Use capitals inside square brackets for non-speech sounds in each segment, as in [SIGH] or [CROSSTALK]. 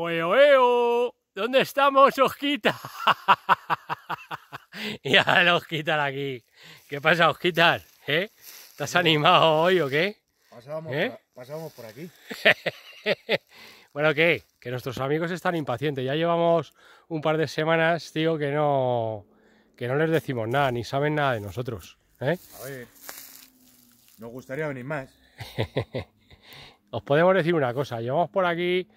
¡Oe, oe, oe, ¿Dónde estamos, Osquita? [LAUGHS] ya los Osquitar aquí. ¿Qué pasa, Osquitar? ¿Eh? ¿Estás animado hoy o qué? Pasábamos, ¿Eh? por, aquí. [LAUGHS] bueno, ¿qué? Que nuestros amigos están impacientes. Ya llevamos un par de semanas, tío, que no, que no les decimos nada, ni saben nada de nosotros. ¿eh? A ver, nos gustaría venir más. [LAUGHS] Os podemos decir una cosa, llevamos por aquí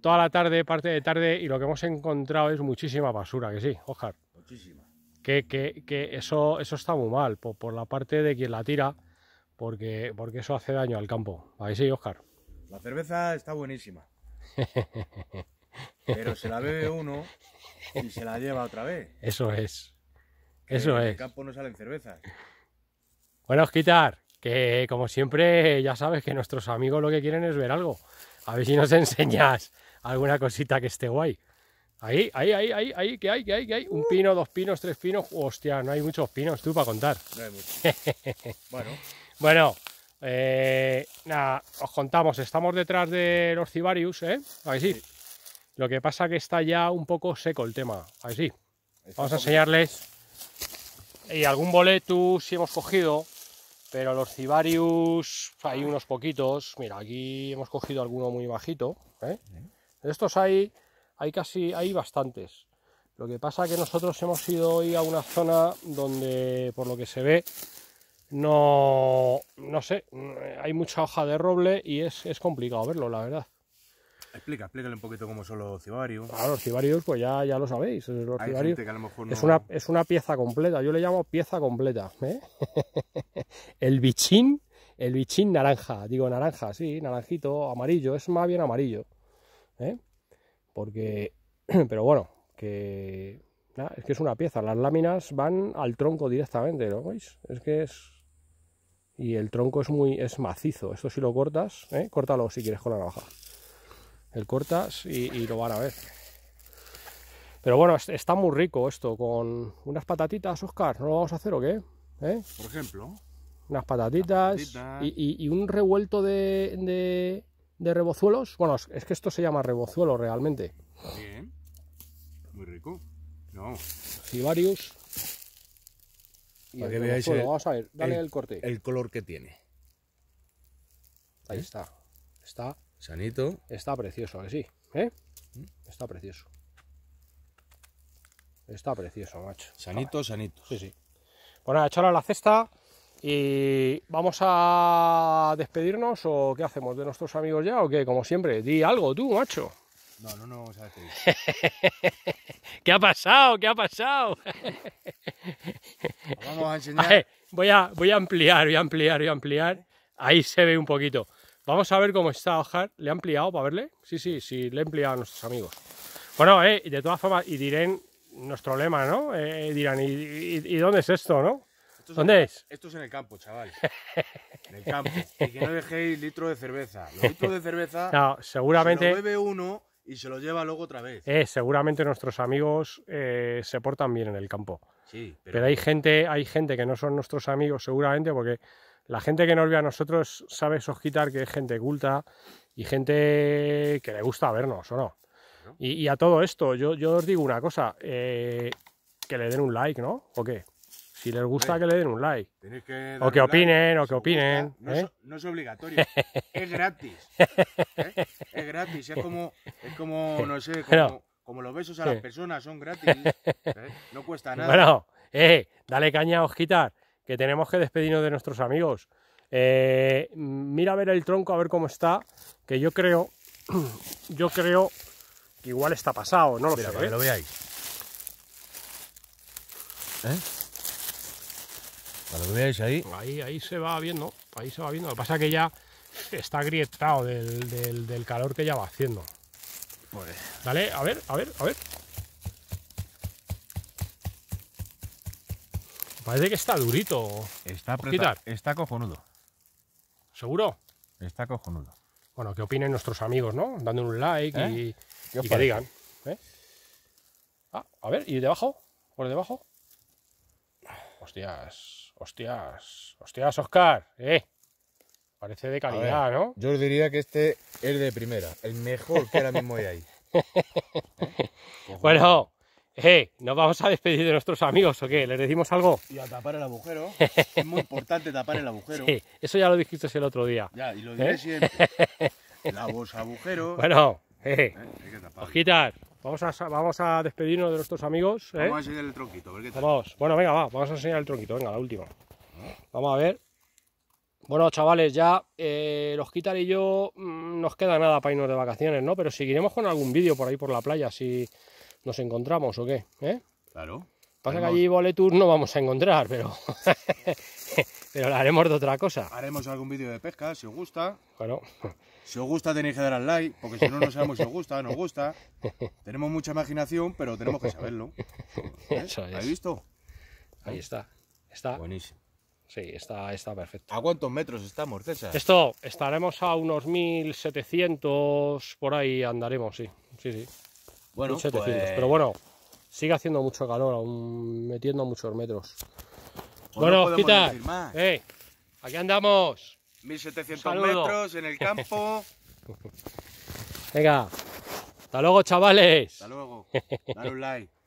toda la tarde, parte de tarde, y lo que hemos encontrado es muchísima basura, que sí, Oscar. Muchísima. Que, eso, eso está muy mal, por, la parte de quien la tira, porque, porque eso hace daño al campo. Ahí sí, Oscar. La cerveza está buenísima. [LAUGHS] pero se la bebe uno y se la lleva otra vez. Eso es. Eso eso en es. el campo no salen cervezas. Bueno, Osquitar, que como siempre, ya sabes que nuestros amigos lo que quieren es ver algo. A ver si nos [LAUGHS] enseñas alguna cosita que esté guay. Ahí, ahí, ahí, ahí, ahí, que hay, que hay, hay. Un uh. pino, dos pinos, tres pinos. Hostia, no hay muchos pinos, tú, para contar. No hay muchos. [LAUGHS] bueno. Bueno, eh, nada, os contamos. Estamos detrás de los cibarius, ¿eh? A sí. Lo que pasa que está ya un poco seco el tema. ahí sí. Vamos a enseñarles. Y algún boletus si hemos cogido, pero los cibarius hay unos poquitos. Mira, aquí hemos cogido alguno muy bajito, ¿Eh? Estos hay, hay casi, hay bastantes. Lo que pasa es que nosotros hemos ido hoy a una zona donde, por lo que se ve, no, no sé, hay mucha hoja de roble y es, complicado verlo, la verdad. Explica, explícale un poquito cómo son los cibarios. Ahora, los cibarios, pues ya, ya lo sabéis. es, una, es una pieza completa, yo le llamo pieza completa. ¿eh? [LAUGHS] el bichín, el bichín naranja, digo naranja, sí, naranjito, amarillo, es más bien amarillo. ¿eh? Porque, [CLEARS THROAT] pero bueno, que es que es una pieza. Las láminas van al tronco directamente, ¿no veis? Es que es y el tronco es muy es macizo. Esto si lo cortas, ¿eh? córtalo si quieres con la navaja. El cortas y, lo van a ver. Pero bueno, está muy rico esto con unas patatitas, Oscar. ¿No lo vamos a hacer o qué? ¿Eh? Por ejemplo. Unas patatitas, Y, un revuelto de, de rebozuelos. Bueno, es que esto se llama rebozuelo realmente. Bien. Muy rico. No. Cibarius. Y Para que el, a ver, dale el, corte. El color que tiene. Ahí ¿Eh? está. Está. Sanito. Está precioso, que eh, sí. ¿Eh? ¿Mm? Está precioso. Está precioso, macho. Sanito, sanito. Sí, sí. Bueno, pues echarlo a la cesta. Y vamos a despedirnos o qué hacemos de nuestros amigos ya o qué, como siempre, di algo tú, macho. No, no, no vamos a decir. [LAUGHS] ¿Qué ha pasado? ¿Qué ha pasado? vamos a voy, a, voy a ampliar, voy a ampliar, voy a ampliar. Ahí se ve un poquito. Vamos a ver cómo está Ojar. ¿Le ha ampliado para verle? Sí, sí, sí, le he ampliado a nuestros amigos. Bueno, eh, de todas formas, y dirán nuestro lema, ¿no? Eh, dirán, y dónde es esto, no? ¿Dónde es? Esto es en el campo, chaval. [LAUGHS] En el campo. Y que no dejéis litro de cerveza. Los litros de cerveza. [LAUGHS] No, seguramente. Se lo bebe uno y se lo lleva luego otra vez. Eh, seguramente nuestros amigos eh, se portan bien en el campo. Sí, pero... hay gente, hay gente que no son nuestros amigos, seguramente, porque la gente que nos ve a nosotros sabe sosquitar que es gente culta y gente que le gusta vernos, ¿o no? Y, a todo esto, yo, os digo una cosa, eh, que le den un like, ¿no? ¿O qué? Si les gusta, que le den un like. o que opinen, o que opinen. No, es, ¿eh? obligatorio, [LAUGHS] es gratis. ¿Eh? Es gratis, es como, es como no sé, como, los besos a las personas, son gratis. ¿eh? No cuesta nada. Bueno, dale caña a Osquitar, que tenemos que despedirnos de nuestros amigos. mira a ver el tronco, a ver cómo está, que yo creo, [CLEARS THROAT] yo creo que igual está pasado, no lo sé. lo veáis. ¿Eh? ahí. ahí. se va viendo, ahí se va viendo. Lo que pasa es que ya está grietado del, calor que ya va haciendo. Pues, vale. Dale, a ver, a ver, a ver. Parece que está durito. Está, está cojonudo. ¿Seguro? Está cojonudo. Bueno, que opinen nuestros amigos, ¿no? Dándole un like y, ¿Eh? que digan. ¿eh? Ah, a ver, ¿y debajo? ¿Por debajo? hostias, hostias, hostias, Oscar, eh. Parece de calidad, ¿no? Yo os diría que este es de primera, el mejor que ahora mismo hay ahí. [LAUGHS] Bueno, eh, ¿nos vamos a despedir de nuestros amigos o qué? ¿Les decimos algo? Y a tapar el agujero. es muy importante tapar el agujero. [LAUGHS] Sí, eso ya lo dijiste el otro día. Ya, y lo ¿Eh? diré siempre. [LAUGHS] agujeros. Bueno, eh, eh, hay que Vamos a, vamos a despedirnos de nuestros amigos. ¿eh? Vamos a enseñar el tronquito. Vamos. Bueno, venga, Vamos a enseñar el tronquito. Venga, la última. Vamos a ver. Bueno, chavales, ya eh, los quitar y yo mm, nos queda nada para irnos de vacaciones, ¿no? Pero seguiremos con algún vídeo por ahí por la playa si nos encontramos o qué. ¿eh? Claro. Pasa que allí Boletour no vamos a encontrar, pero [LAUGHS] Pero haremos de otra cosa. Haremos algún vídeo de pesca, si os gusta. Claro. Si os gusta tenéis que dar al like, porque si no, no sabemos si os gusta, no nos gusta. Tenemos mucha imaginación, pero tenemos que saberlo. ¿Eh? Eso visto? Ahí está. Está. Buenísimo. Sí, está, está perfecto. ¿A cuántos metros estamos, César? Esto, estaremos a unos 1700, por ahí andaremos, sí. Sí, sí. Bueno, 1700. Pues pero bueno, sigue haciendo mucho calor, aún metiendo muchos metros. Bueno, no Quita, eh, aquí andamos. 1700 metros en el campo. [LAUGHS] Venga, hasta luego, chavales. Hasta luego. Dale un like. [LAUGHS]